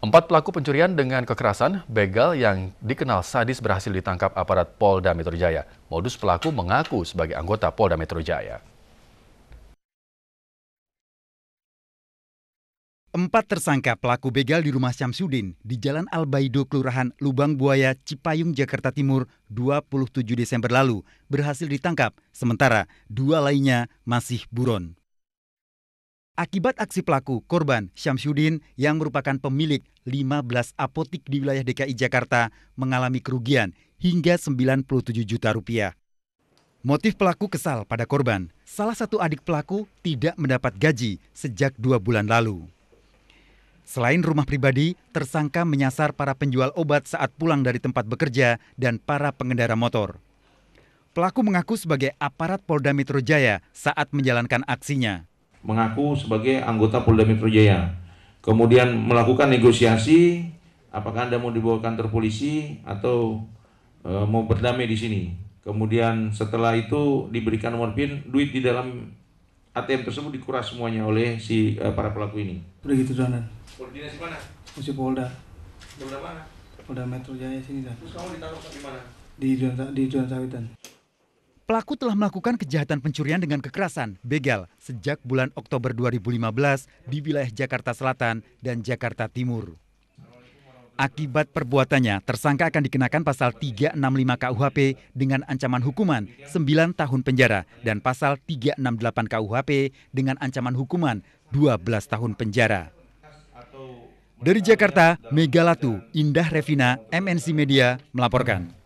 Empat pelaku pencurian dengan kekerasan, begal yang dikenal sadis berhasil ditangkap aparat Polda Metro Jaya. Modus pelaku mengaku sebagai anggota Polda Metro Jaya. Empat tersangka pelaku begal di rumah Syamsuddin di Jalan Albaido, Kelurahan Lubang Buaya, Cipayung, Jakarta Timur 27 Desember lalu berhasil ditangkap, sementara dua lainnya masih buron. Akibat aksi pelaku, korban Syamsuddin yang merupakan pemilik 15 apotik di wilayah DKI Jakarta mengalami kerugian hingga 97 juta rupiah. Motif pelaku kesal pada korban. Salah satu adik pelaku tidak mendapat gaji sejak dua bulan lalu. Selain rumah pribadi, tersangka menyasar para penjual obat saat pulang dari tempat bekerja dan para pengendara motor. Pelaku mengaku sebagai aparat Polda Metro Jaya saat menjalankan aksinya mengaku sebagai anggota Polda Metro Jaya. Kemudian melakukan negosiasi, apakah Anda mau dibawa kantor polisi atau e, mau berdamai di sini. Kemudian setelah itu diberikan nomor PIN, duit di dalam ATM tersebut dikuras semuanya oleh si e, para pelaku ini. Udah gitu Donan. Koordinasi mana? Masih Polda. Polda mana? Polda Metro Jaya sini dan. Terus kamu ditaruh di mana? Di Jawa di Duren Sawitan. Pelaku telah melakukan kejahatan pencurian dengan kekerasan, begal, sejak bulan Oktober 2015 di wilayah Jakarta Selatan dan Jakarta Timur. Akibat perbuatannya, tersangka akan dikenakan pasal 365 KUHP dengan ancaman hukuman 9 tahun penjara dan pasal 368 KUHP dengan ancaman hukuman 12 tahun penjara. Dari Jakarta, Megalatu, Indah Revina, MNC Media melaporkan.